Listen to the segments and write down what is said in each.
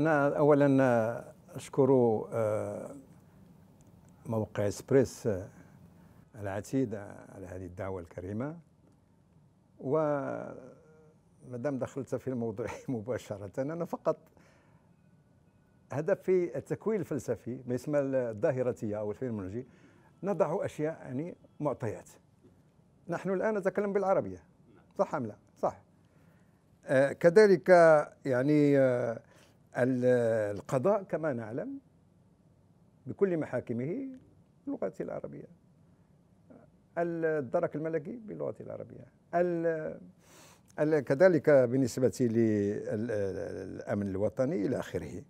أنا أولا أشكر آه، موقع إسبريس آه، العتيد آه، على هذه الدعوة الكريمة و مادام دخلت في الموضوع مباشرة أنا فقط هدفي التكوين الفلسفي ما الظاهرتية أو الفيلمولوجي نضع أشياء يعني معطيات نحن الآن نتكلم بالعربية صح أم لا؟ صح آه كذلك يعني آه القضاء كما نعلم بكل محاكمه باللغة العربية الدرك الملكي باللغة العربية كذلك بالنسبة للأمن الوطني إلى آخره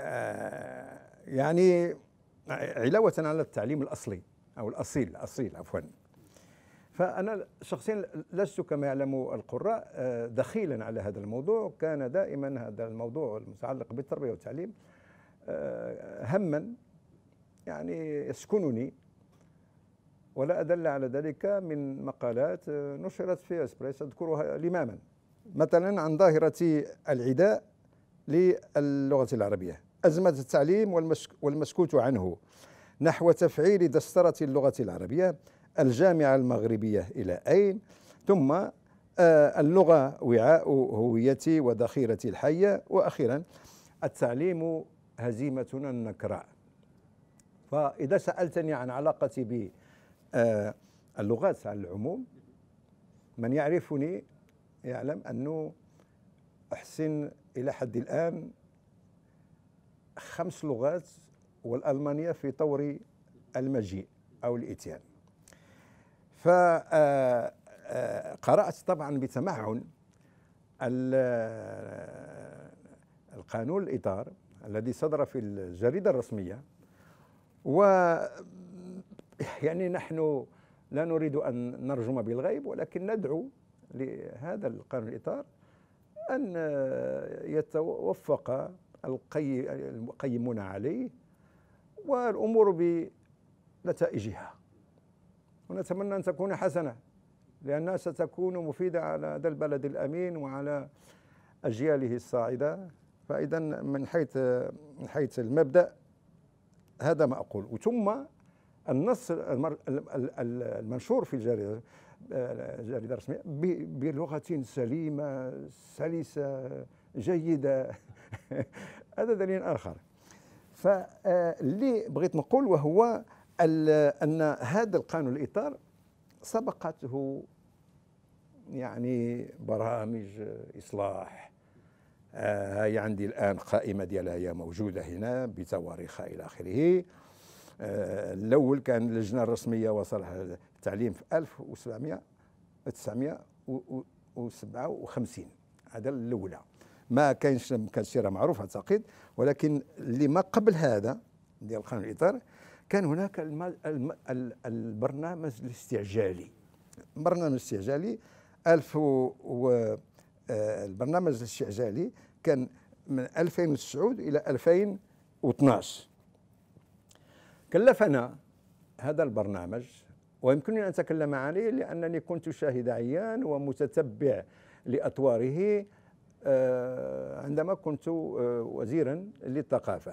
آه، يعني علاوة على التعليم الأصلي أو الأصيل الأصيل عفوا فأنا شخصيا لست كما يعلم القراء آه، دخيلا على هذا الموضوع كان دائما هذا الموضوع المتعلق بالتربية والتعليم آه، هما يعني يسكنني ولا أدل على ذلك من مقالات آه، نشرت في اسبريس أذكرها لماما مثلا عن ظاهرة العداء للغة العربية أزمة التعليم والمسكوت عنه نحو تفعيل دسترة اللغة العربية الجامعة المغربية إلى أين ثم آه، اللغة وعاء هويتي وذخيرتي الحية وأخيرا التعليم هزيمتنا النكراء فإذا سألتني عن علاقتي باللغات آه، على العموم من يعرفني يعلم أنه أحسن إلى حد الآن خمس لغات والألمانية في طور المجيء أو الإتيان فقرأت آه، آه، طبعا بتمعن آه، القانون الإطار الذي صدر في الجريدة الرسمية و يعني نحن لا نريد أن نرجم بالغيب ولكن ندعو لهذا القانون الإطار أن يتوفق القيمون عليه والأمور بنتائجها ونتمنى أن تكون حسنة لأنها ستكون مفيدة على هذا البلد الأمين وعلى أجياله الصاعدة فإذا من حيث من حيث المبدأ هذا ما أقول وثم النص المنشور في الجريدة الجريدة الرسمية بلغة سليمة سلسة جيدة هذا دليل آخر فاللي آه، بغيت نقول وهو أن هذا القانون الإطار سبقته يعني برامج إصلاح آه هي عندي الآن قائمة ديالها هي موجودة هنا بتواريخها إلى آخره آه الأول كان اللجنة الرسمية وصلها التعليم في 1700 1957 هذا الأولى ما كانش ما كانش معروف اعتقد ولكن اللي ما قبل هذا ديال قانون الاطار كان هناك البرنامج الاستعجالي برنامج استعجالي ألف و آه، البرنامج الاستعجالي كان من 2009 إلى 2012 كلفنا هذا البرنامج ويمكنني أن أتكلم عليه لأنني كنت شاهد عيان ومتتبع لأطواره آه، عندما كنت آه، وزيرا للثقافة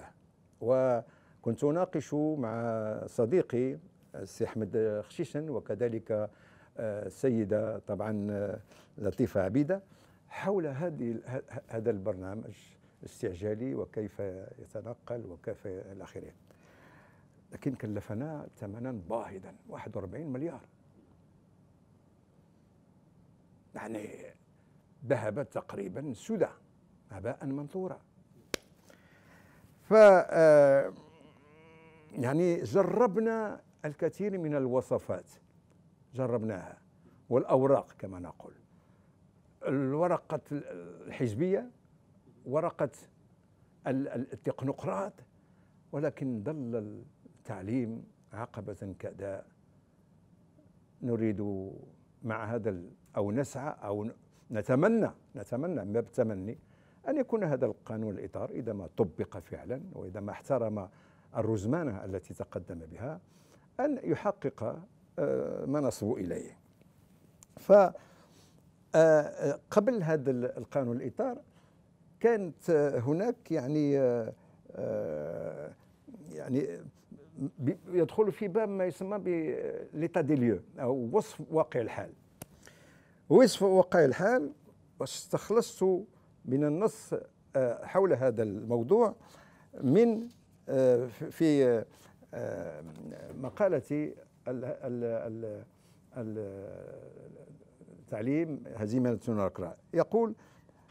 و كنت أناقش مع صديقي السي أحمد خشيشن وكذلك آه، السيدة طبعا آه، لطيفة عبيدة حول هذه هذا البرنامج الاستعجالي وكيف يتنقل وكيف إلى آخره لكن كلفنا ثمنا باهظا 41 مليار يعني ذهبت تقريبا سدى هباء منثورا ف آه، يعني جربنا الكثير من الوصفات جربناها والأوراق كما نقول الورقة الحزبية ورقة التقنقراط ولكن ظل التعليم عقبة كداء نريد مع هذا أو نسعى أو نتمنى نتمنى ما بتمني أن يكون هذا القانون الإطار إذا ما طبق فعلا وإذا ما احترم الرزمانة التي تقدم بها أن يحقق آه، ما نصبوا إليه فقبل آه، هذا القانون الإطار كانت آه، هناك يعني يعني يدخل في باب ما يسمى بليتا دي ليو او وصف واقع الحال وصف واقع الحال واستخلصت من النص حول هذا الموضوع من آه، في آه، آه، مقالتي التعليم هزيمة الأقراء يقول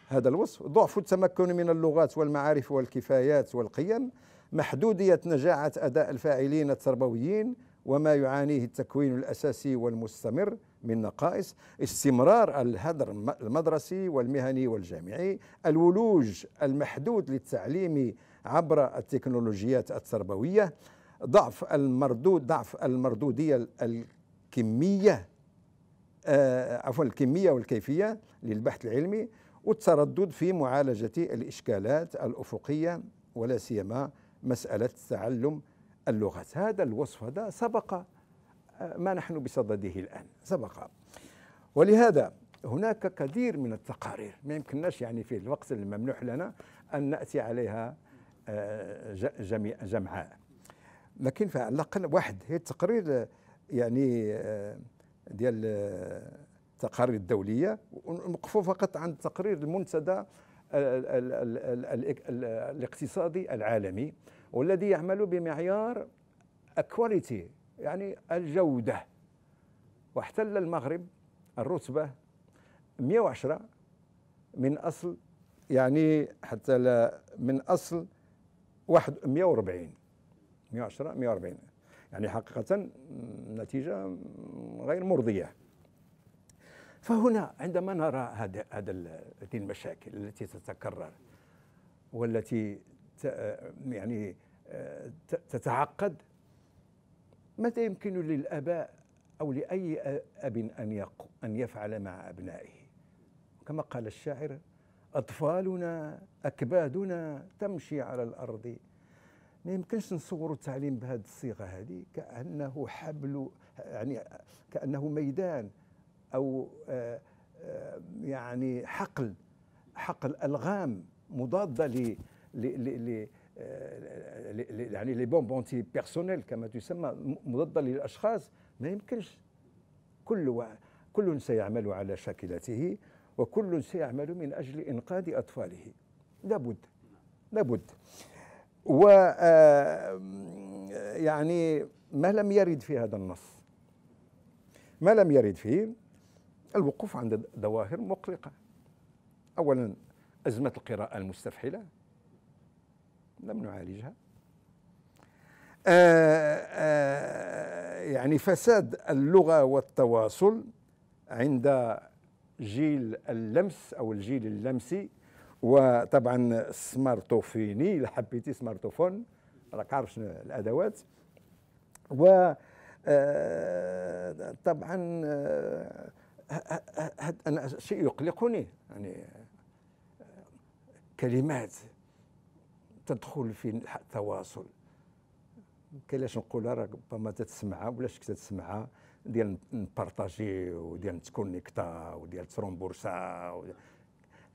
هذا الوصف ضعف التمكن من اللغات والمعارف والكفايات والقيم محدودية نجاعة أداء الفاعلين التربويين وما يعانيه التكوين الأساسي والمستمر من نقائص استمرار الهدر المدرسي والمهني والجامعي الولوج المحدود للتعليم عبر التكنولوجيات التربوية ضعف المردود ضعف المردودية الكمية آه، عفوا الكمية والكيفية للبحث العلمي والتردد في معالجة الإشكالات الأفقية ولا سيما مسألة تعلم اللغات هذا الوصف هذا سبق آه، ما نحن بصدده الآن سبق ولهذا هناك كثير من التقارير ما يمكنناش يعني في الوقت الممنوح لنا أن نأتي عليها آه، جمعاء لكن على الاقل واحد هي التقرير آه، يعني آه، ديال التقارير الدوليه ونوقفوا فقط عند تقرير المنتدى الاقتصادي العالمي والذي يعمل بمعيار الكواليتي يعني الجوده واحتل المغرب الرتبه 110 من اصل يعني حتى لا من اصل واحد 140 110 140 يعني حقيقة نتيجة غير مرضية فهنا عندما نرى هذه المشاكل التي تتكرر والتي يعني تتعقد متى يمكن للاباء او لاي اب ان ان يفعل مع ابنائه كما قال الشاعر أطفالنا أكبادنا تمشي على الأرض ما يمكنش نصوروا التعليم بهذه الصيغه هذه كانه حبل يعني كانه ميدان او آه، آه، يعني حقل حقل الغام مضاده ل آه، يعني لي بونبونتي بيرسونيل كما تسمى مضاده للاشخاص ما يمكنش كل كل سيعمل على شاكلته وكل سيعمل من أجل إنقاذ أطفاله لابد لابد و آه، يعني ما لم يرد في هذا النص ما لم يرد فيه الوقوف عند ظواهر مقلقة أولا أزمة القراءة المستفحلة لم نعالجها آه، آه، يعني فساد اللغة والتواصل عند جيل اللمس او الجيل اللمسي وطبعا السمارتوفيني الا حبيتي سمارتوفون راك عارف شنو الادوات و آه، طبعا آه، انا شيء يقلقني يعني كلمات تدخل في التواصل كلاش نقولها ربما تتسمعها ولاش كتسمعها تتسمعها ديال نبارطاجي وديال نتكونيكتا وديال ترومبورسا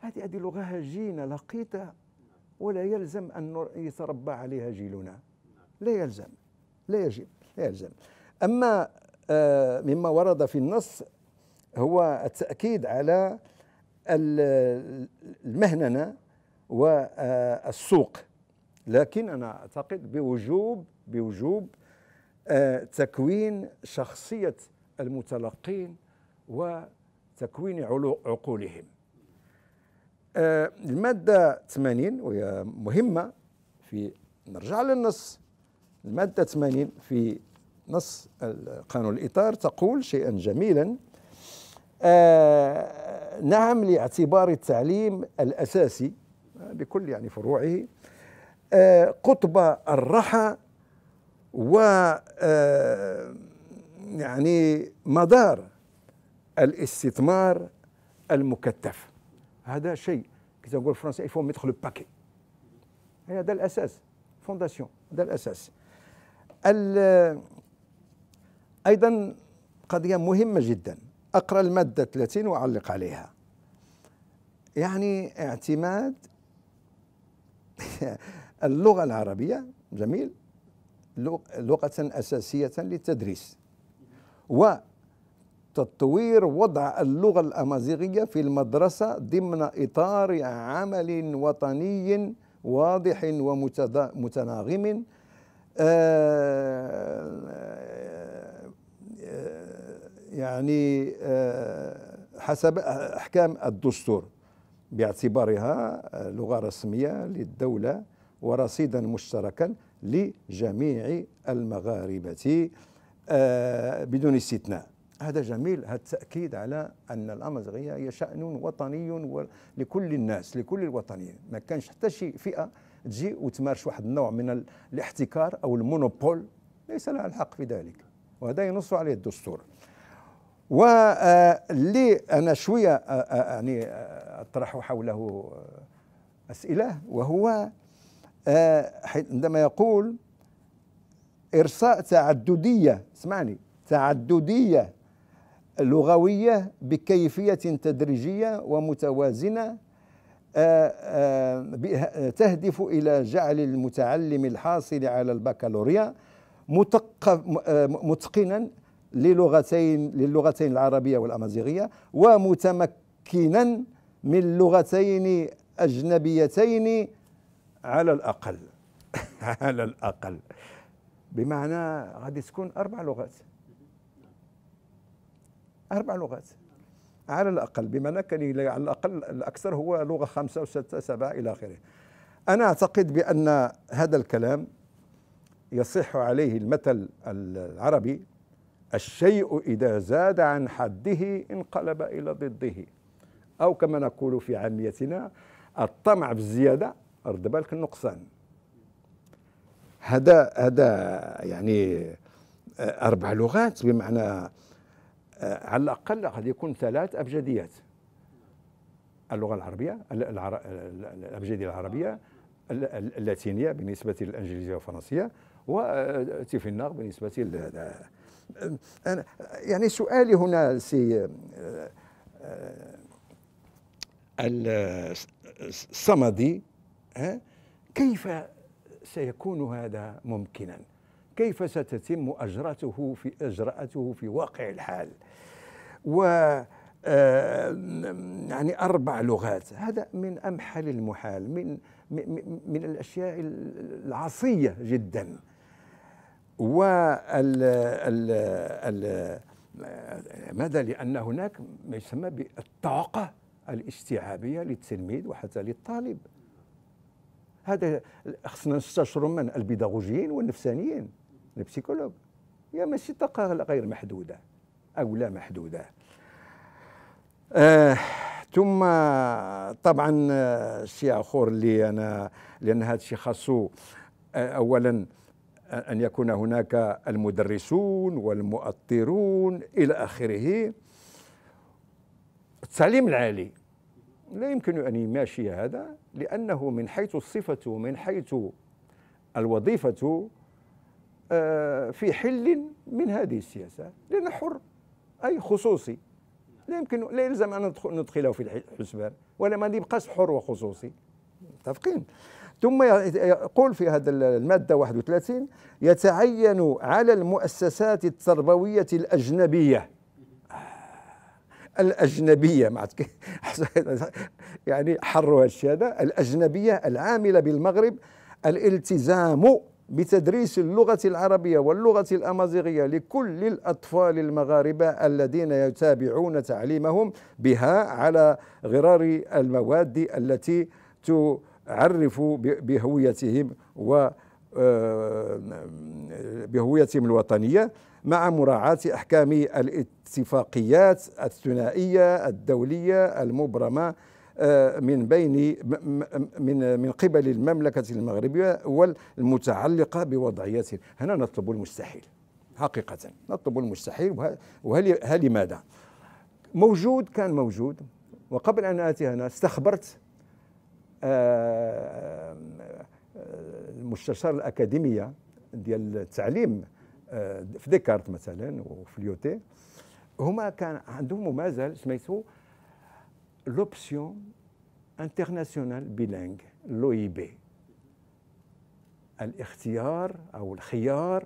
هذه هذه لغه هجينه لقيطه ولا يلزم ان يتربى عليها جيلنا لا يلزم لا يجب لا يلزم اما آه، مما ورد في النص هو التاكيد على المهننه والسوق آه، لكن انا اعتقد بوجوب بوجوب تكوين شخصية المتلقين وتكوين عقولهم آه، المادة 80 وهي مهمة في نرجع للنص المادة 80 في نص القانون الإطار تقول شيئا جميلا آه، نعم لاعتبار التعليم الأساسي آه، بكل يعني فروعه قطب الرحى و آه، يعني مدار الاستثمار المكثف هذا شيء كي نقول فرنسي يفون ميتخ لو باكي هذا الاساس فونداسيون هذا الاساس ايضا قضيه مهمه جدا اقرا الماده 30 واعلق عليها يعني اعتماد اللغه العربيه جميل لغة أساسية للتدريس وتطوير وضع اللغة الأمازيغية في المدرسة ضمن إطار عمل وطني واضح ومتناغم آه، آه، يعني آه، حسب أحكام الدستور باعتبارها لغة رسمية للدولة ورصيدا مشتركا لجميع المغاربة آه، بدون استثناء هذا جميل هذا التأكيد على أن الأمازيغية هي شأن وطني لكل الناس لكل الوطنيين ما كانش حتى شي فئة تجي وتمارس واحد النوع من الاحتكار أو المونوبول ليس لها الحق في ذلك وهذا ينص عليه الدستور واللي آه، أنا شوية آه، يعني أطرح حوله أسئلة وهو آه، عندما يقول إرساء تعددية اسمعني تعددية لغوية بكيفية تدريجية ومتوازنة آه، آه، تهدف إلى جعل المتعلم الحاصل على البكالوريا متقنا للغتين للغتين العربية والأمازيغية ومتمكنا من لغتين أجنبيتين على الأقل على الأقل بمعنى غادي تكون أربع لغات أربع لغات على الأقل بمعنى كان على الأقل الأكثر هو لغة خمسة وستة سبعة إلى آخره أنا أعتقد بأن هذا الكلام يصح عليه المثل العربي الشيء إذا زاد عن حده انقلب إلى ضده أو كما نقول في عاميتنا الطمع بالزيادة رد بالك النقصان هذا هذا يعني آه، اربع لغات بمعنى آه، على الاقل قد يكون ثلاث ابجديات اللغه العربيه الابجديه العربيه اللاتينيه بالنسبه للانجليزيه والفرنسيه وتيفيناغ آه، بالنسبه لل يعني سؤالي هنا سي الصمدي كيف سيكون هذا ممكنا كيف ستتم أجرته في اجراته في واقع الحال و آه، يعني أربع لغات هذا من أمحل المحال من من الأشياء العصية جدا و ماذا لأن هناك ما يسمى بالطاقة الاستيعابية للتلميذ وحتى للطالب هذا خصنا نستشروا من البيداغوجيين والنفسانيين البسيكولوج يا ماشي طاقة غير محدودة أو لا محدودة آه ثم طبعا شيء اخر اللي انا لان هذا الشيء خاصو آه، اولا ان يكون هناك المدرسون والمؤطرون الى اخره التعليم العالي لا يمكن ان يماشي هذا لأنه من حيث الصفة ومن حيث الوظيفة آه، في حل من هذه السياسة لأنه حر أي خصوصي لا يمكن لا يلزم أن ندخله في الحسبان ولا ما يبقاش حر وخصوصي متفقين ثم يقول في هذا المادة 31 يتعين على المؤسسات التربوية الأجنبية الأجنبية مع يعني حر هالشيء هذا الأجنبية العاملة بالمغرب الالتزام بتدريس اللغة العربية واللغة الأمازيغية لكل الأطفال المغاربة الذين يتابعون تعليمهم بها على غرار المواد التي تعرف بهويتهم و آه، بهويتهم الوطنية مع مراعاة أحكام الاتفاقيات الثنائية الدولية المبرمة آه، من بين من من قبل المملكة المغربية والمتعلقة بوضعيتهم هنا نطلب المستحيل حقيقة نطلب المستحيل وهل لماذا موجود كان موجود وقبل أن آتي هنا استخبرت آه، المستشار الاكاديميه ديال التعليم آه، في ديكارت مثلا وفي اليوتي هما كان عندهم مازال سميتو لوبسيون انترناسيونال بيلانغ لو اي بي الاختيار او الخيار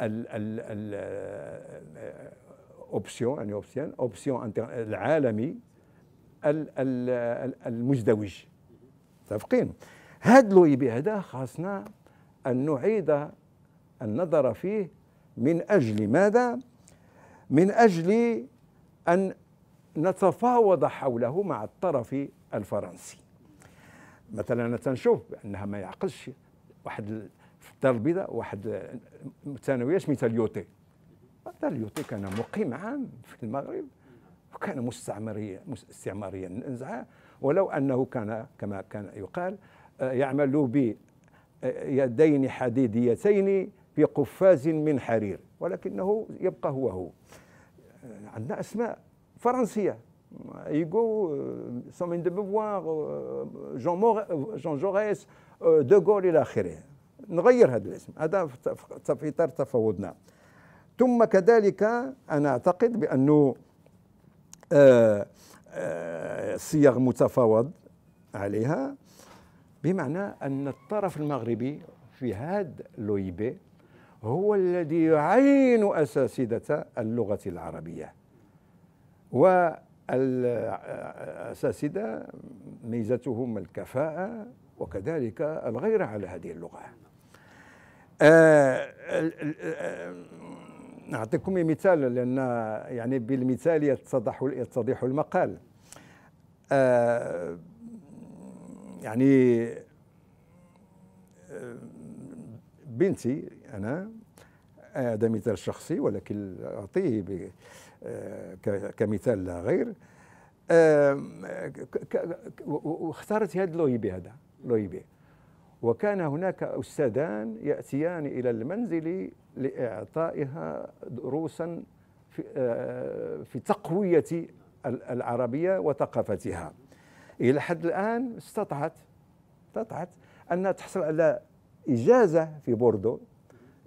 ال ال ال اوبسيون آه، يعني اوبسيون اوبسيون العالمي المزدوج متفقين هاد لوي بهذا خاصنا أن نعيد النظر فيه من أجل ماذا؟ من أجل أن نتفاوض حوله مع الطرف الفرنسي مثلا تنشوف بأنها ما يعقلش واحد في الدار البيضاء واحد ثانويه سميتها اليوتي هذا اليوتي كان مقيم عام في المغرب وكان مستعمريا استعماريا نزعه ولو انه كان كما كان يقال يعمل بيدين حديديتين في قفاز من حرير ولكنه يبقى هو هو عندنا اسماء فرنسيه ايغو سومين دو بوفوار جون مور جون جوريس دو غول الى اخره نغير هذا الاسم هذا في اطار تفاوضنا ثم كذلك انا اعتقد بانه آه، آه، صيغ متفاوض عليها بمعنى أن الطرف المغربي في هذا لويبي هو الذي يعين أساسدة اللغة العربية والأساسدة ميزتهم الكفاءة وكذلك الغيرة على هذه اللغة نعطيكم آه، آه، مثال لأن يعني بالمثال يتضح يتضح المقال آه، يعني آه، بنتي انا آه، هذا مثال شخصي ولكن اعطيه آه، كمثال لا غير واختارت هذا لويبي هذا لويبي وكان هناك استاذان ياتيان الى المنزل لاعطائها دروسا في, في تقويه العربيه وثقافتها الى حد الان استطعت استطعت ان تحصل على اجازه في بوردو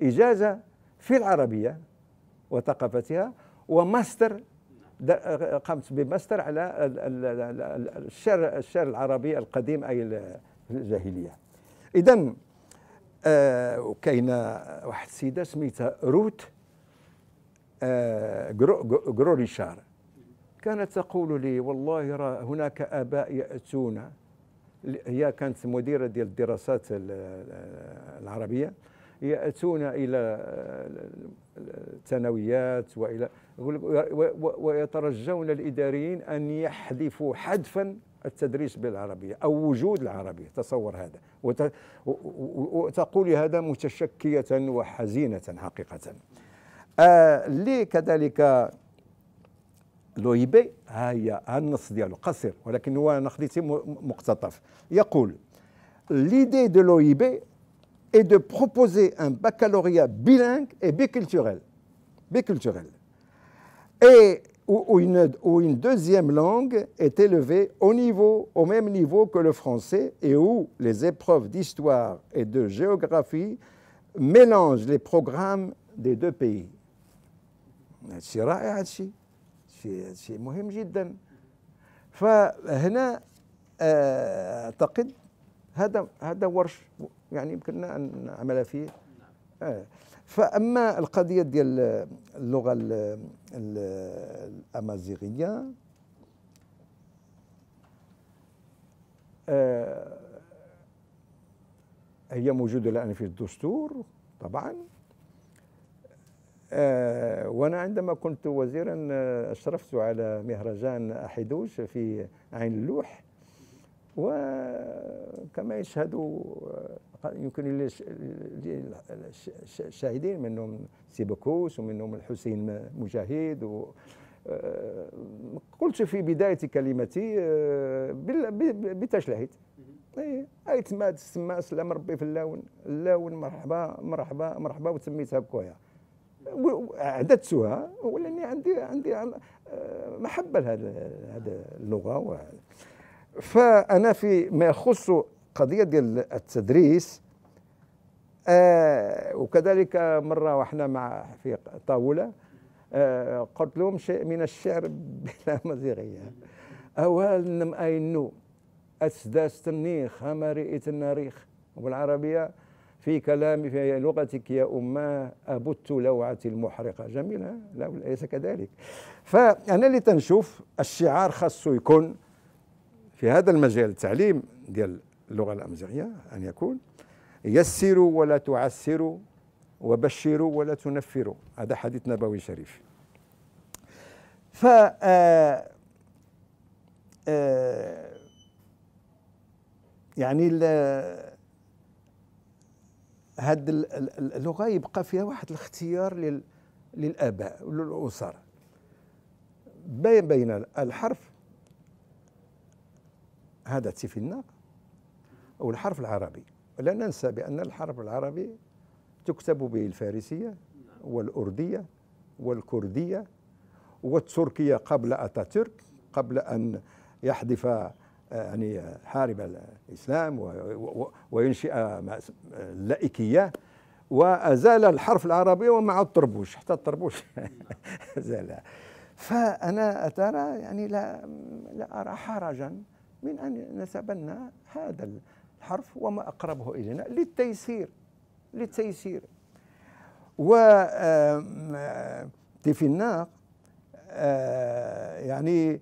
اجازه في العربيه وثقافتها وماستر قامت بماستر على الشعر الشعر العربي القديم اي الجاهليه اذا آه وكاينه واحد السيده سميتها روت آه جرو, جرو ريشار كانت تقول لي والله هناك اباء ياتون هي كانت مديره ديال الدراسات العربيه ياتون الى الثانويات والى ويترجون الاداريين ان يحذفوا حذفا التدريس بالعربيه او وجود العربيه تصور هذا وتقول هذا متشكيه وحزينه حقيقه آه لي كذلك لوي l'idée de l'OIB est de proposer un baccalauréat bilingue et biculturel, biculturel et où, une, deuxième langue est élevée au, au même niveau que le français et où les épreuves d'histoire et de géographie mélangent les programmes des deux pays. شيء شيء مهم جدا فهنا آه، اعتقد هذا هذا ورش يعني يمكننا ان نعمل فيه آه، فاما القضيه ديال اللغه الامازيغيه آه، هي موجوده الان في الدستور طبعا آه، وانا عندما كنت وزيرا آه، اشرفت على مهرجان احدوج في عين اللوح وكما يشهد آه، يمكن الشاهدين منهم سيبكوس ومنهم الحسين مجاهد و قلت في بداية كلمتي بتشلهيت إيه، اي تما تسمى سلام ربي في اللون اللون مرحبا مرحبا مرحبا وسميتها بكويا اعددتها ولاني عندي عندي آه، محبه لهذا هذا اللغه فانا في ما يخص قضيه ديال التدريس آه وكذلك مره واحنا مع في طاوله آه قلت لهم شيء من الشعر بلا مزيغيه اوال نم اينو اسداس تنيخ همرئة الناريخ وبالعربيه في كلام في لغتك يا أماه أبت لوعة المحرقة جميلة لا ليس كذلك فأنا اللي تنشوف الشعار خاصو يكون في هذا المجال التعليم ديال اللغة الأمزغية أن يكون يسروا ولا تعسروا وبشروا ولا تنفروا هذا حديث نبوي شريف ف آه، آه، يعني هذه اللغه يبقى فيها واحد الاختيار للاباء وللاسر بين الحرف هذا او والحرف العربي لا ننسى بان الحرف العربي تكتب به الفارسيه والارديه والكرديه والتركيه قبل اتاتورك قبل ان يحذف يعني حارب الإسلام وينشئ اللائكية وأزال الحرف العربي ومع الطربوش حتى الطربوش زال فأنا أترى يعني لا, لا أرى حرجا من أن نتبنى هذا الحرف وما أقربه إلينا للتيسير للتيسير و تيفيناق آه، يعني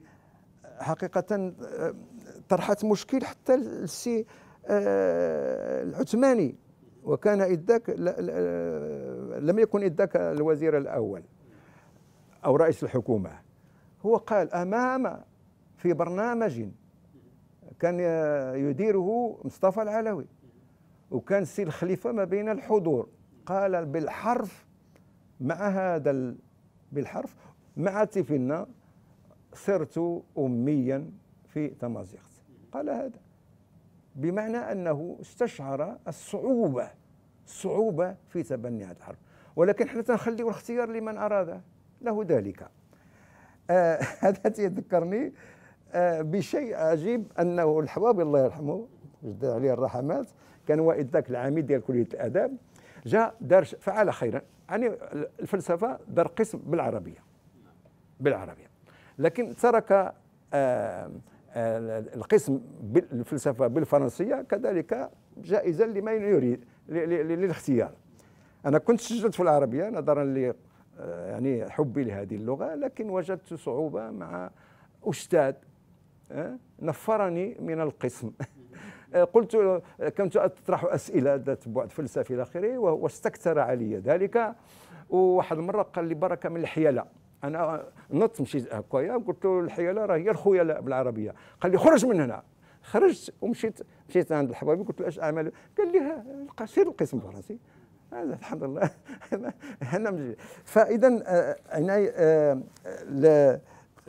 حقيقة طرحت مشكل حتى السي آه، العثماني وكان إذاك آه، لم يكن إذاك الوزير الأول أو رئيس الحكومة هو قال أمام في برنامج كان آه، يديره مصطفى العلوي وكان سي الخليفة ما بين الحضور قال بالحرف مع هذا بالحرف مع تفنا صرت أميا في تمازيغت قال هذا بمعنى أنه استشعر الصعوبة صعوبة في تبني هذا الحرب ولكن حنا تنخليو الاختيار لمن أراد له ذلك آه هذا تيذكرني آه بشيء عجيب أنه الحوابي الله يرحمه وجد عليه الرحمات كان والد ذاك العميد ديال كلية الآداب جاء دار فعل خيرا يعني الفلسفة دار قسم بالعربية بالعربية لكن ترك آه آه، القسم بالفلسفة بالفرنسية كذلك جائزا لمن يريد للاختيار أنا كنت سجلت في العربية نظرا ل آه، يعني حبي لهذه اللغة لكن وجدت صعوبة مع أستاذ آه، نفرني من القسم قلت كنت أطرح أسئلة ذات بعد فلسفي إلى آخره واستكثر علي ذلك وواحد المرة قال لي بركة من الحيلة انا نط مشيت هكايا قلت له الحياله راه هي الخويا بالعربيه قال لي خرج من هنا خرجت ومشيت مشيت عند الحبابي قلت له اش اعمل قال لي سير القسم الفرنسي هذا الحمد لله آه، هنا فاذا آه، انا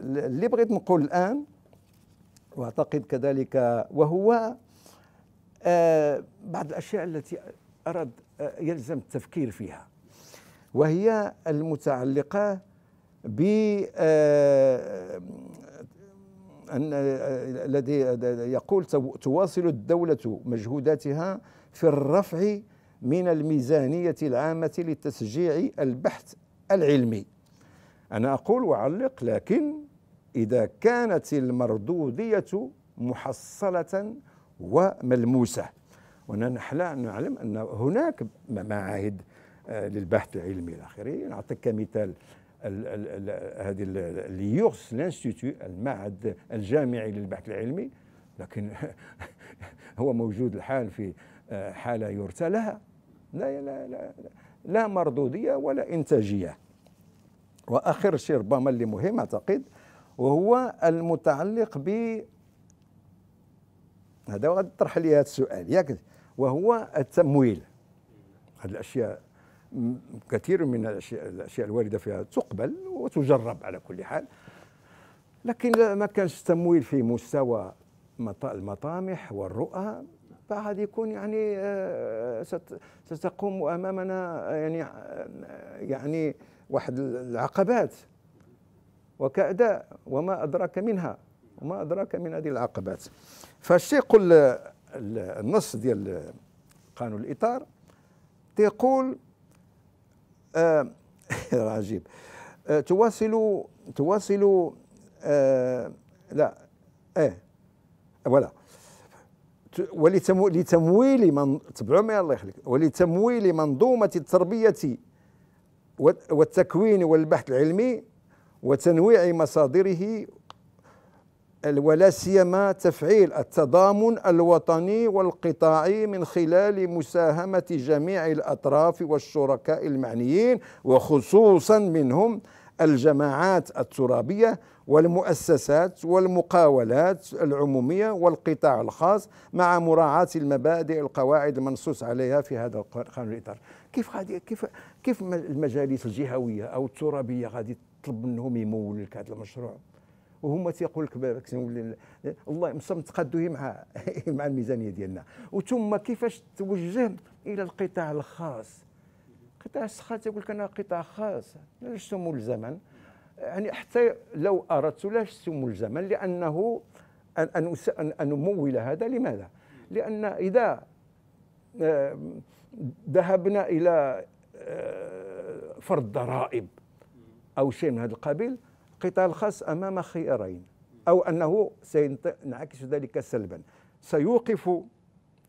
اللي بغيت نقول الان واعتقد كذلك وهو آه، بعض الاشياء التي اراد يلزم التفكير فيها وهي المتعلقه ب آه، أن آه، الذي يقول تواصل الدولة مجهوداتها في الرفع من الميزانية العامة لتشجيع البحث العلمي أنا أقول وأعلق لكن إذا كانت المردودية محصلة وملموسة ونحن نعلم أن هناك معاهد آه، للبحث العلمي الآخرين أعطيك كمثال هذه ليورس لانستيتو المعهد الجامعي للبحث العلمي لكن هو موجود الحال في آه، حاله يرثى لها لا لا لا, لا مردوديه ولا انتاجيه واخر شيء ربما اللي مهم اعتقد وهو المتعلق ب هذا غادي تطرح لي هذا السؤال ياك وهو التمويل هذه الاشياء كثير من الاشياء, الأشياء الوارده فيها تقبل وتجرب على كل حال لكن ما كانش التمويل في مستوى المطامح والرؤى فهذا يكون يعني آه، ستقوم امامنا آه، يعني آه، يعني واحد العقبات وكأداء وما أدراك منها وما أدراك من هذه العقبات فالشيء يقول النص ديال قانون الإطار تيقول آه، عجيب آه، تواصل تواصل آه، لا ايه فوالا ولتمويل من تبعوا معي الله يخليك ولتمويل منظومة التربية والتكوين والبحث العلمي وتنويع مصادره ولا سيما تفعيل التضامن الوطني والقطاعي من خلال مساهمه جميع الاطراف والشركاء المعنيين وخصوصا منهم الجماعات الترابيه والمؤسسات والمقاولات العموميه والقطاع الخاص مع مراعاه المبادئ القواعد المنصوص عليها في هذا القانون الاطار كيف غادي كيف كيف المجالس الجهويه او الترابيه غادي تطلب منهم يمولوا لك هذا المشروع وهما تيقول لك بالك نولي الله مصم تقادوه مع مع الميزانيه ديالنا وثم كيفاش توجه الى القطاع الخاص القطاع الخاص تيقول لك انا قطاع خاص لست ملزما يعني حتى لو اردت لست ملزما لانه ان ان امول هذا لماذا؟ لان اذا آه، ذهبنا الى آه، فرض ضرائب او شيء من هذا القبيل قتال خاص أمام خيارين أو أنه سينعكس ذلك سلبا سيوقف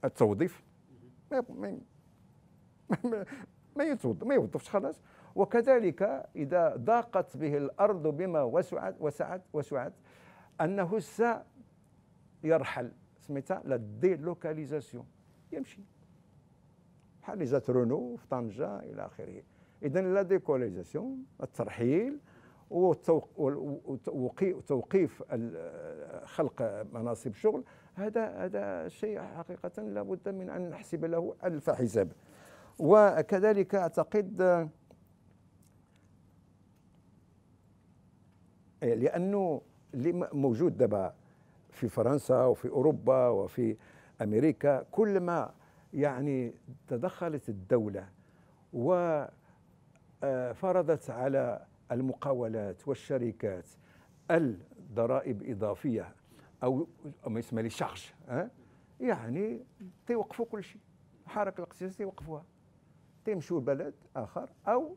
التوظيف ما ما ما ما يوظفش خلاص وكذلك إذا ضاقت به الأرض بما وسعت وسعت وسعت أنه سيرحل سميتها لا ديلوكاليزاسيون يمشي بحال رونو في طنجة إلى آخره إذا لا ديكوليزاسيون الترحيل وتوقيف خلق مناصب شغل هذا هذا شيء حقيقه لابد من ان نحسب له الف حساب وكذلك اعتقد آه، لانه موجود دابا في فرنسا وفي اوروبا وفي امريكا كلما يعني تدخلت الدوله وفرضت آه، على المقاولات والشركات الضرائب إضافية أو ما يسمى لي شارج يعني تيوقفوا كل شيء الحركة الاقتصادية تيوقفوها تيمشوا لبلد آخر أو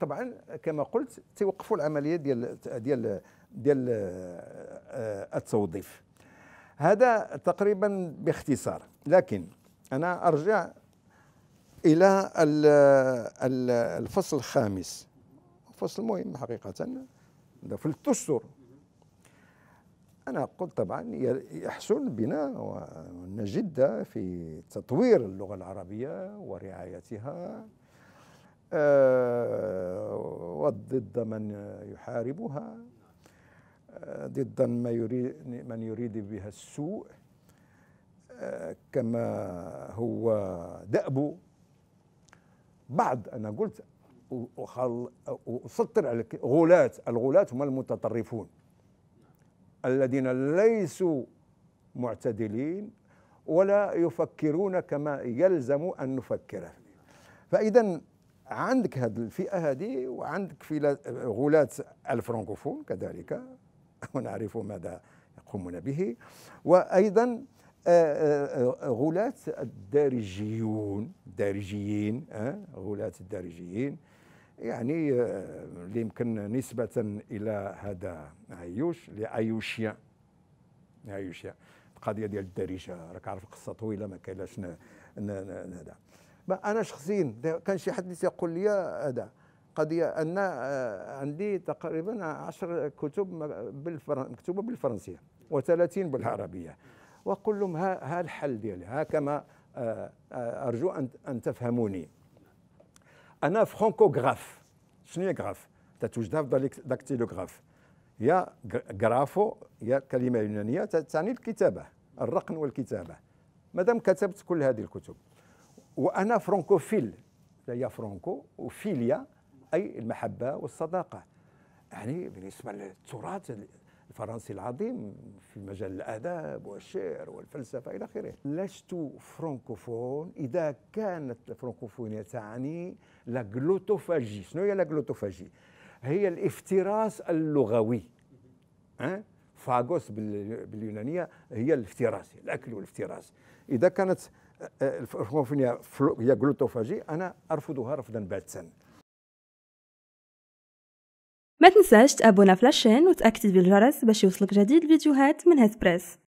طبعا كما قلت تيوقفوا العملية ديال ديال ديال آه، التوظيف هذا تقريبا باختصار لكن أنا أرجع إلى الفصل الخامس فصل مهم حقيقة في الدستور أنا قلت طبعا يحسن بنا ونجد في تطوير اللغة العربية ورعايتها آه، وضد من يحاربها آه، ضد ما يريد من يريد بها السوء آه، كما هو دأب بعض أنا قلت وسطر على غلاة الغلاة هم المتطرفون الذين ليسوا معتدلين ولا يفكرون كما يلزم أن نفكر فإذا عندك هذه الفئة هذه وعندك في غلاة الفرنكوفون كذلك ونعرف ماذا يقومون به وأيضا غلاة آه، الدارجيون آه، الدارجيين غلاة الدارجيين يعني آه، اللي يمكن نسبة إلى هذا عيوش لأيوشيا عيوشيا القضية ديال الدارجة راك عارف القصة طويلة ما كاينش هذا أنا شخصيا كان شي حد يقول لي هذا قضية أن آه، عندي تقريبا عشر كتب بالفرن... مكتوبة بالفرنسية و30 بالعربية وأقول لهم ها, ها الحل ديالي ها كما آه، أرجو أن تفهموني انا فرانكوغراف شنو هي غراف تتوجدها في داكتيلوغراف يا غرافو يا كلمه يونانيه تعني الكتابه الرقم والكتابه مادام كتبت كل هذه الكتب وانا فرانكوفيل هي فرانكو وفيليا اي المحبه والصداقه يعني بالنسبه للتراث الفرنسي العظيم في مجال الاداب والشعر والفلسفه الى اخره لست فرانكوفون اذا كانت الفرانكوفونيه تعني لا جلوتوفاجي شنو هي لا جلوتوفاجي هي الافتراس اللغوي أه؟ فاغوس باليونانيه هي الافتراس الاكل والافتراس اذا كانت أه، الفرانكوفونيه هي جلوتوفاجي انا ارفضها رفضا باتا ما تنساش تابونا فلاشين وتأكد وتأكتيفي الجرس باش يوصلك جديد الفيديوهات من بريس